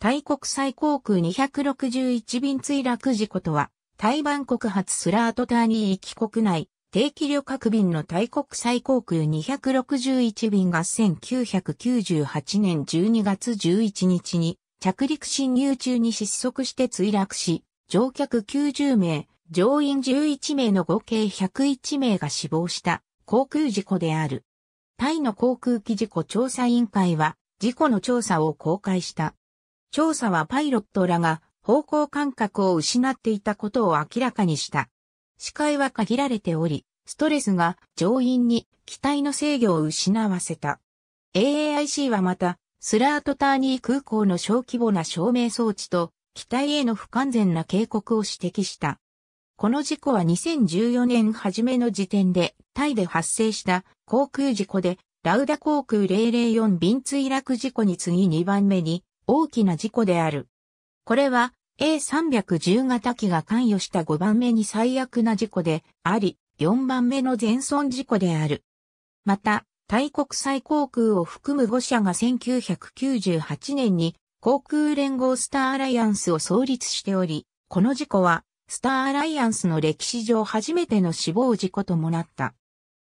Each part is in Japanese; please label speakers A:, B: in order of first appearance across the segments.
A: タイ国際航空261便墜落事故とは、台湾国発スラートターニー行き国内、定期旅客便のタイ国際航空261便が1998年12月11日に着陸侵入中に失速して墜落し、乗客90名、乗員11名の合計101名が死亡した航空事故である。タイの航空機事故調査委員会は事故の調査を公開した。調査はパイロットらが方向感覚を失っていたことを明らかにした。視界は限られており、ストレスが乗員に機体の制御を失わせた。AAIC はまた、スラートターニー空港の小規模な照明装置と機体への不完全な警告を指摘した。この事故は2014年初めの時点でタイで発生した航空事故でラウダ航空004便墜落事故に次2番目に大きな事故である。これは A310 型機が関与した5番目に最悪な事故であり、4番目の全損事故である。また、大国際航空を含む5社が1998年に航空連合スターアライアンスを創立しており、この事故はスターアライアンスの歴史上初めての死亡事故ともなった。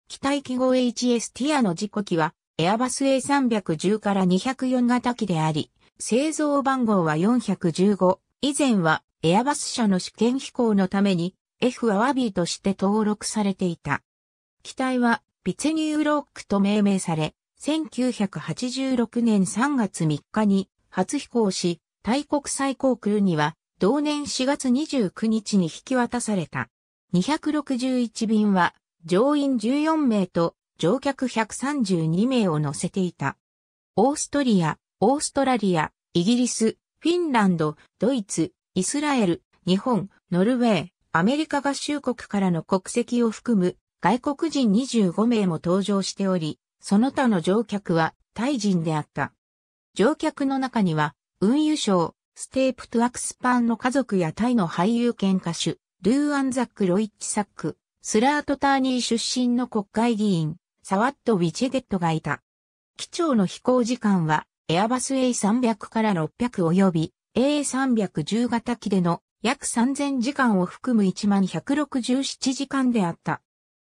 A: 機体記号 HS ティアの事故機はエアバス A310 から204型機であり、製造番号は415。以前はエアバス社の試験飛行のために F アワビーとして登録されていた。機体はピツニューロックと命名され、1986年3月3日に初飛行し、大国。国高。ク空には同年4月29日に引き渡された。261便は乗員14名と乗客132名を乗せていた。オーストリア、オーストラリア、イギリス、フィンランド、ドイツ、イスラエル、日本、ノルウェー、アメリカ合衆国からの国籍を含む外国人25名も登場しており、その他の乗客はタイ人であった。乗客の中には、運輸省、ステープトゥアクスパンの家族やタイの俳優兼歌手、ルーアンザック・ロイッチサック、スラートターニー出身の国会議員、サワット・ウィチェデットがいた。機長の飛行時間はエアバス A300 から600及び A310 型機での約3000時間を含む1167時間であった。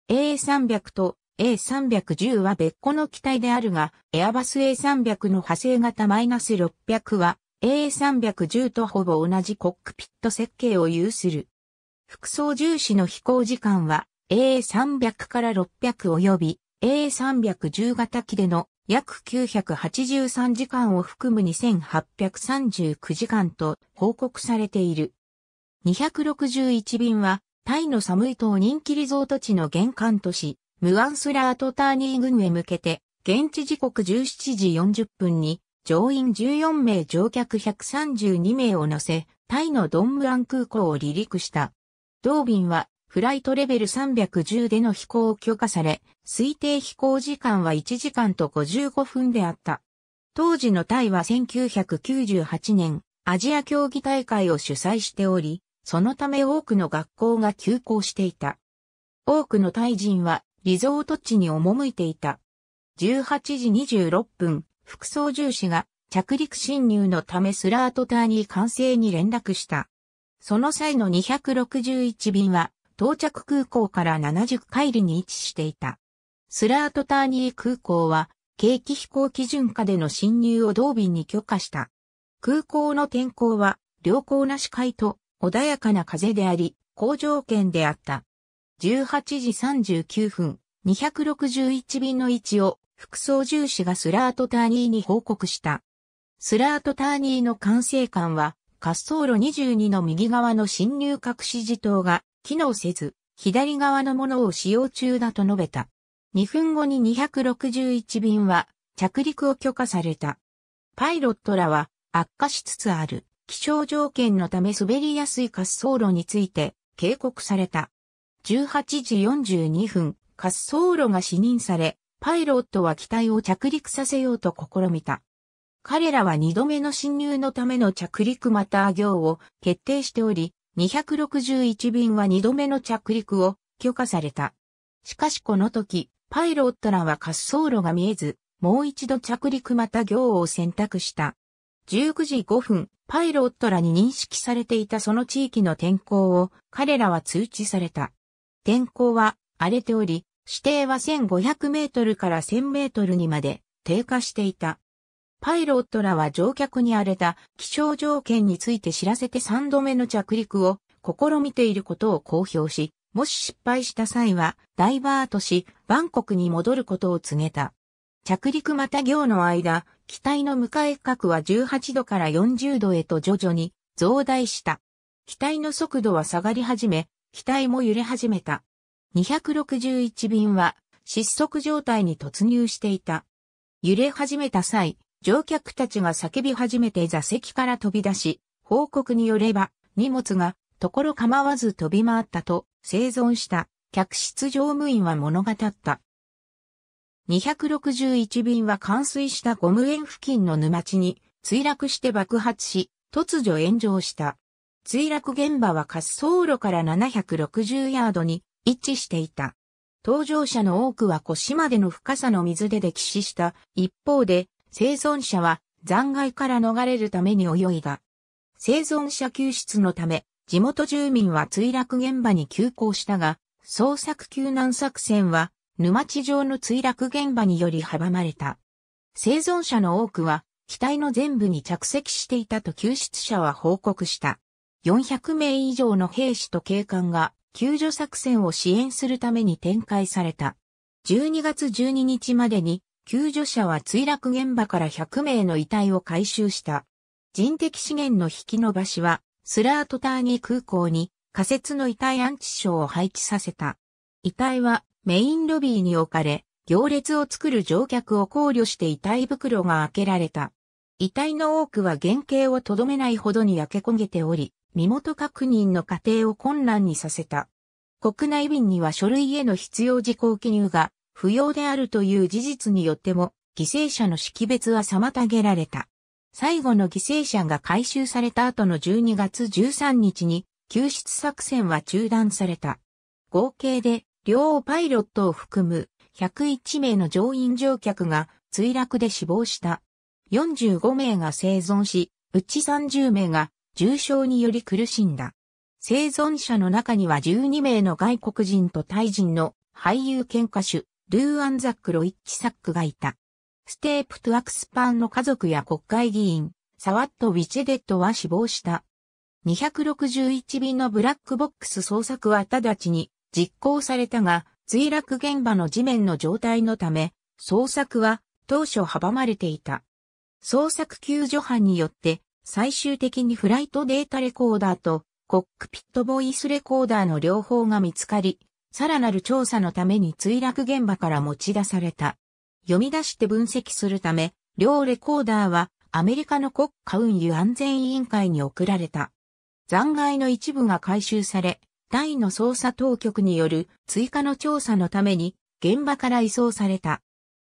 A: A300 と A310 は別個の機体であるが、エアバス A300 の派生型マイナ -600 は A310 とほぼ同じコックピット設計を有する。服装重視の飛行時間は A300 から600及び A310 型機での約983時間を含む2839時間と報告されている。261便は、タイの寒い島人気リゾート地の玄関都市、ムアンスラートターニー群へ向けて、現地時刻17時40分に、乗員14名乗客132名を乗せ、タイのドンムアン空港を離陸した。同便はフライトレベル310での飛行を許可され、推定飛行時間は1時間と55分であった。当時のタイは1998年、アジア競技大会を主催しており、そのため多くの学校が休校していた。多くのタイ人はリゾート地に赴いていた。18時26分、副操縦士が着陸侵入のためスラートターに完成に連絡した。その際の261便は到着空港から70海里に位置していた。スラートターニー空港は、景気飛行基準下での侵入を同便に許可した。空港の天候は、良好な視界と穏やかな風であり、好条件であった。18時39分、261便の位置を副操縦士がスラートターニーに報告した。スラートターニーの管制官は、滑走路22の右側の侵入隠し地灯が機能せず、左側のものを使用中だと述べた。2分後に261便は着陸を許可された。パイロットらは悪化しつつある気象条件のため滑りやすい滑走路について警告された。18時42分、滑走路が視認され、パイロットは機体を着陸させようと試みた。彼らは2度目の侵入のための着陸また行を決定しており、261便は2度目の着陸を許可された。しかしこの時、パイロットらは滑走路が見えず、もう一度着陸また行を選択した。19時5分、パイロットらに認識されていたその地域の天候を彼らは通知された。天候は荒れており、指定は1500メートルから1000メートルにまで低下していた。パイロットらは乗客に荒れた気象条件について知らせて3度目の着陸を試みていることを公表し、もし失敗した際はダイバーとし、バンコクに戻ることを告げた。着陸また行の間、機体の向かい角は18度から40度へと徐々に増大した。機体の速度は下がり始め、機体も揺れ始めた。261便は失速状態に突入していた。揺れ始めた際、乗客たちが叫び始めて座席から飛び出し、報告によれば、荷物が、ところ構わず飛び回ったと、生存した、客室乗務員は物語った。261便は冠水したゴム園付近の沼地に墜落して爆発し、突如炎上した。墜落現場は滑走路から760ヤードに位置していた。搭乗者の多くは腰までの深さの水で溺死した。一方で、生存者は残骸から逃れるために泳いだ。生存者救出のため、地元住民は墜落現場に急行したが、捜索救難作戦は沼地上の墜落現場により阻まれた。生存者の多くは、機体の全部に着席していたと救出者は報告した。400名以上の兵士と警官が救助作戦を支援するために展開された。12月12日までに救助者は墜落現場から100名の遺体を回収した。人的資源の引き延ばしは、スラートターニー空港に仮設の遺体安置所を配置させた。遺体はメインロビーに置かれ、行列を作る乗客を考慮して遺体袋が開けられた。遺体の多くは原型をとどめないほどに焼け焦げており、身元確認の過程を困難にさせた。国内便には書類への必要事項記入が不要であるという事実によっても、犠牲者の識別は妨げられた。最後の犠牲者が回収された後の12月13日に救出作戦は中断された。合計で両パイロットを含む101名の乗員乗客が墜落で死亡した。45名が生存し、うち30名が重傷により苦しんだ。生存者の中には12名の外国人とタイ人の俳優喧嘩手、ルーアン・ザック・ロイッチ・サックがいた。ステープ・トゥ・アクスパンの家族や国会議員、サワット・ウィチェデットは死亡した。261便のブラックボックス捜索は直ちに実行されたが、墜落現場の地面の状態のため、捜索は当初阻まれていた。捜索救助班によって最終的にフライトデータレコーダーとコックピットボイスレコーダーの両方が見つかり、さらなる調査のために墜落現場から持ち出された。読み出して分析するため、両レコーダーはアメリカの国家運輸安全委員会に送られた。残骸の一部が回収され、タイの捜査当局による追加の調査のために現場から移送された。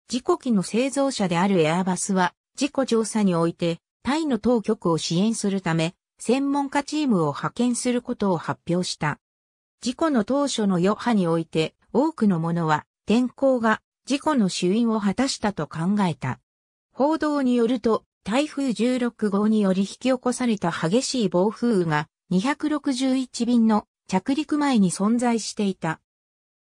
A: 事故機の製造者であるエアバスは事故調査においてタイの当局を支援するため専門家チームを派遣することを発表した。事故の当初の余波において、多くの者は、天候が事故の主因を果たしたと考えた。報道によると、台風16号により引き起こされた激しい暴風雨が261便の着陸前に存在していた。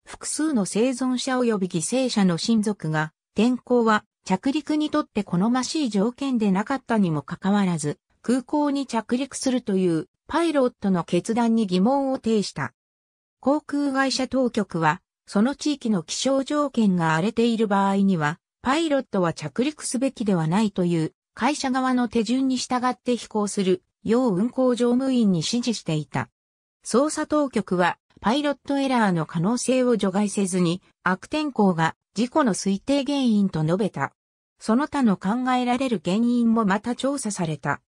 A: 複数の生存者及び犠牲者の親族が、天候は着陸にとって好ましい条件でなかったにもかかわらず、空港に着陸するというパイロットの決断に疑問を呈した。航空会社当局は、その地域の気象条件が荒れている場合には、パイロットは着陸すべきではないという会社側の手順に従って飛行する要運航乗務員に指示していた。捜査当局はパイロットエラーの可能性を除外せずに悪天候が事故の推定原因と述べた。その他の考えられる原因もまた調査された。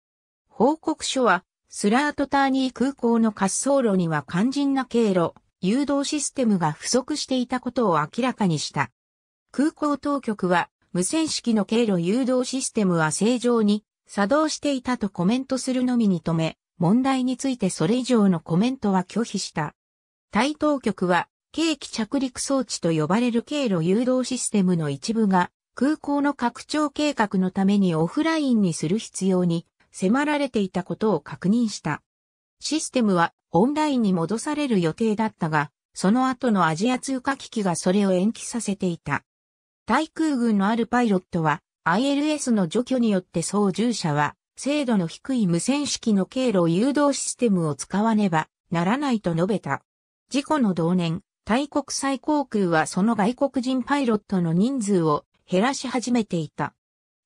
A: 報告書はスラートターニー空港の滑走路には肝心な経路、誘導システムが不足していたことを明らかにした。空港当局は、無線式の経路誘導システムは正常に作動していたとコメントするのみに止め、問題についてそれ以上のコメントは拒否した。タイ当局は、軽機着陸装置と呼ばれる経路誘導システムの一部が、空港の拡張計画のためにオフラインにする必要に迫られていたことを確認した。システムはオンラインに戻される予定だったが、その後のアジア通貨危機がそれを延期させていた。対空軍のあるパイロットは ILS の除去によって操縦者は精度の低い無線式の経路誘導システムを使わねばならないと述べた。事故の同年、大国際航空はその外国人パイロットの人数を減らし始めていた。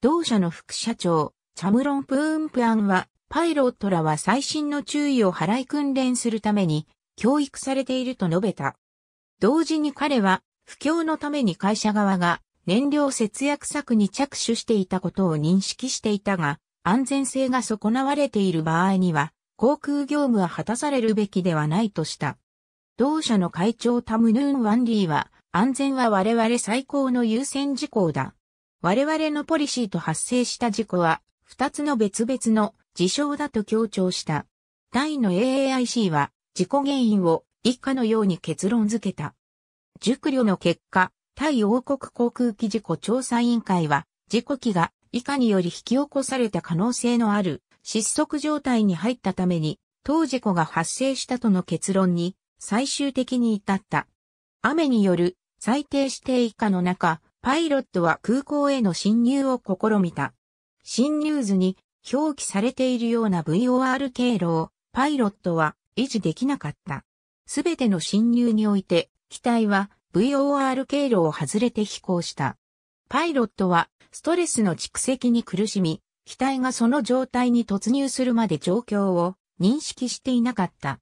A: 同社の副社長、チャムロンプーンプアンは、パイロットらは最新の注意を払い訓練するために、教育されていると述べた。同時に彼は、不況のために会社側が燃料節約策に着手していたことを認識していたが、安全性が損なわれている場合には、航空業務は果たされるべきではないとした。同社の会長タムヌーン・ワンリーは、安全は我々最高の優先事項だ。我々のポリシーと発生した事故は、二つの別々の事象だと強調した。タイの AAIC は事故原因を以下のように結論付けた。熟慮の結果、対王国航空機事故調査委員会は事故機が以下により引き起こされた可能性のある失速状態に入ったために当事故が発生したとの結論に最終的に至った。雨による最低指定以下の中、パイロットは空港への侵入を試みた。新ニューズに表記されているような VOR 経路をパイロットは維持できなかった。すべての侵入において機体は VOR 経路を外れて飛行した。パイロットはストレスの蓄積に苦しみ、機体がその状態に突入するまで状況を認識していなかった。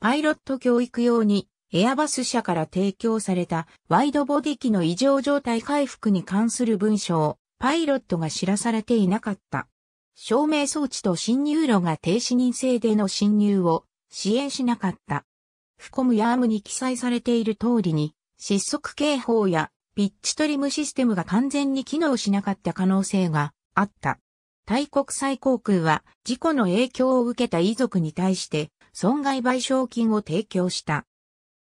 A: パイロット教育用にエアバス社から提供されたワイドボディ機の異常状態回復に関する文書をパイロットが知らされていなかった。照明装置と侵入路が停止認性での侵入を支援しなかった。フコムヤアームに記載されている通りに、失速警報やピッチトリムシステムが完全に機能しなかった可能性があった。大国際航空は事故の影響を受けた遺族に対して損害賠償金を提供した。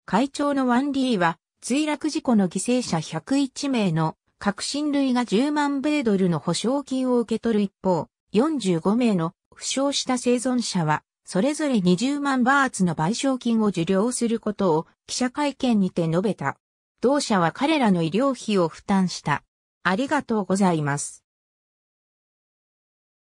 A: 会長のワンリーは墜落事故の犠牲者101名の革新類が10万米ドルの保証金を受け取る一方、45名の負傷した生存者は、それぞれ20万バーツの賠償金を受領することを記者会見にて述べた。同社は彼らの医療費を負担した。ありがとうございます。